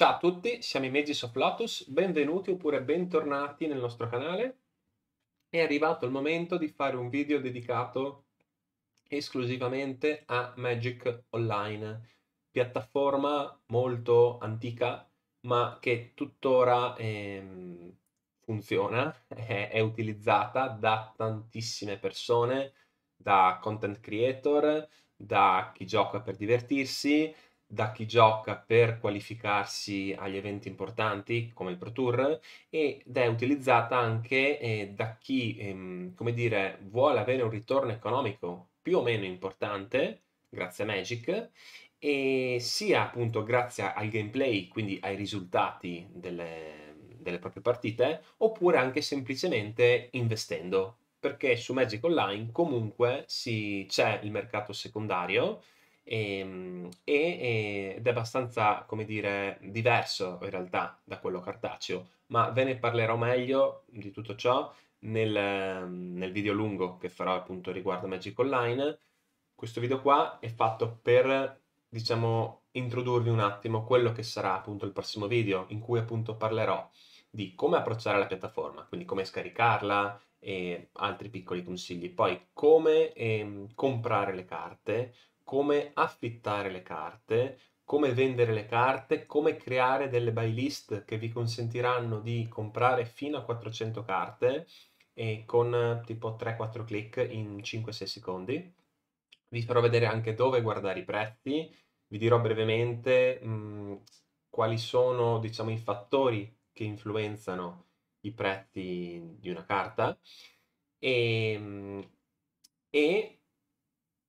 Ciao a tutti, siamo i Magis of Lotus, benvenuti oppure bentornati nel nostro canale. È arrivato il momento di fare un video dedicato esclusivamente a Magic Online, piattaforma molto antica ma che tuttora eh, funziona, è, è utilizzata da tantissime persone, da content creator, da chi gioca per divertirsi, da chi gioca per qualificarsi agli eventi importanti come il Pro Tour ed è utilizzata anche eh, da chi, ehm, come dire, vuole avere un ritorno economico più o meno importante, grazie a Magic, e sia appunto grazie al gameplay, quindi ai risultati delle, delle proprie partite, oppure anche semplicemente investendo, perché su Magic Online comunque si, c'è il mercato secondario, Ehm, e, e, eh, ed è abbastanza, come dire, diverso in realtà da quello cartaceo, ma ve ne parlerò meglio di tutto ciò nel, ehm, nel video lungo che farò appunto riguardo Magic Online. Questo video qua è fatto per, diciamo, introdurvi un attimo quello che sarà appunto il prossimo video in cui appunto parlerò di come approcciare la piattaforma, quindi come scaricarla e altri piccoli consigli, poi come eh, comprare le carte, come affittare le carte, come vendere le carte, come creare delle buy list che vi consentiranno di comprare fino a 400 carte e con eh, tipo 3-4 click in 5-6 secondi. Vi farò vedere anche dove guardare i prezzi, vi dirò brevemente mh, mm, quali sono diciamo, i fattori che influenzano i prezzi di una carta e, mm, e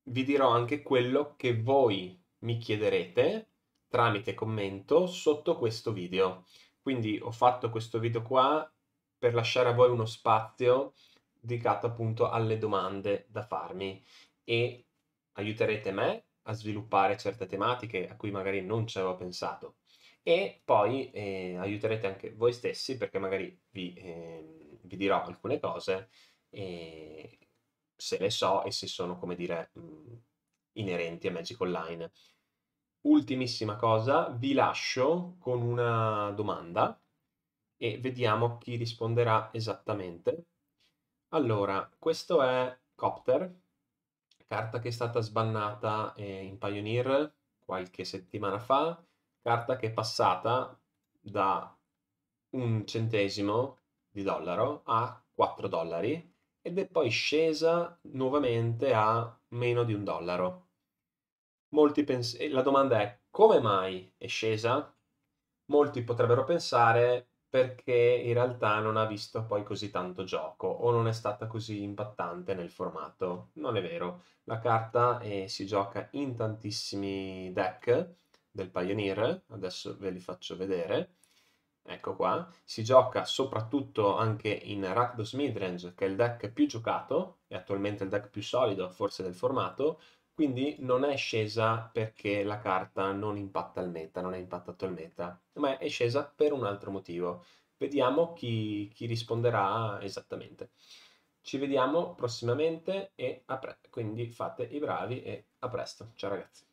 vi dirò anche quello che voi mi chiederete tramite commento sotto questo video. Quindi ho fatto questo video qua per lasciare a voi uno spazio dedicato appunto alle domande da farmi e aiuterete me a sviluppare certe tematiche a cui magari non ci avevo pensato e poi eh, aiuterete anche voi stessi perché magari vi, eh, vi dirò alcune cose e se le so e se sono, come dire, mhmm, inerenti a Magic Online. Ultimissima cosa, vi lascio con una domanda e vediamo chi risponderà esattamente. Allora, questo è Copter, carta che è stata sbannata eh, in Pioneer qualche settimana fa, carta che è passata da un centesimo di dollaro a 4 dollari ed è poi scesa nuovamente a meno di un dollaro. Pens- la domanda è come mai è scesa? Molti potrebbero pensare perché in realtà non ha visto poi così tanto gioco o non è stata così impattante nel formato. Non è vero, la carta eh, si gioca in tantissimi deck del Pioneer, adesso ve li faccio vedere ecco qua, si gioca soprattutto anche in Rakdos Midrange, che è il deck più giocato, è attualmente il deck più solido forse del formato, quindi non è scesa perché la carta non impatta il meta, non è impattato il meta, ma è scesa per un altro motivo. Vediamo chi, chi risponderà esattamente. Ci vediamo prossimamente e a pre- quindi fate i bravi e a presto. Ciao ragazzi.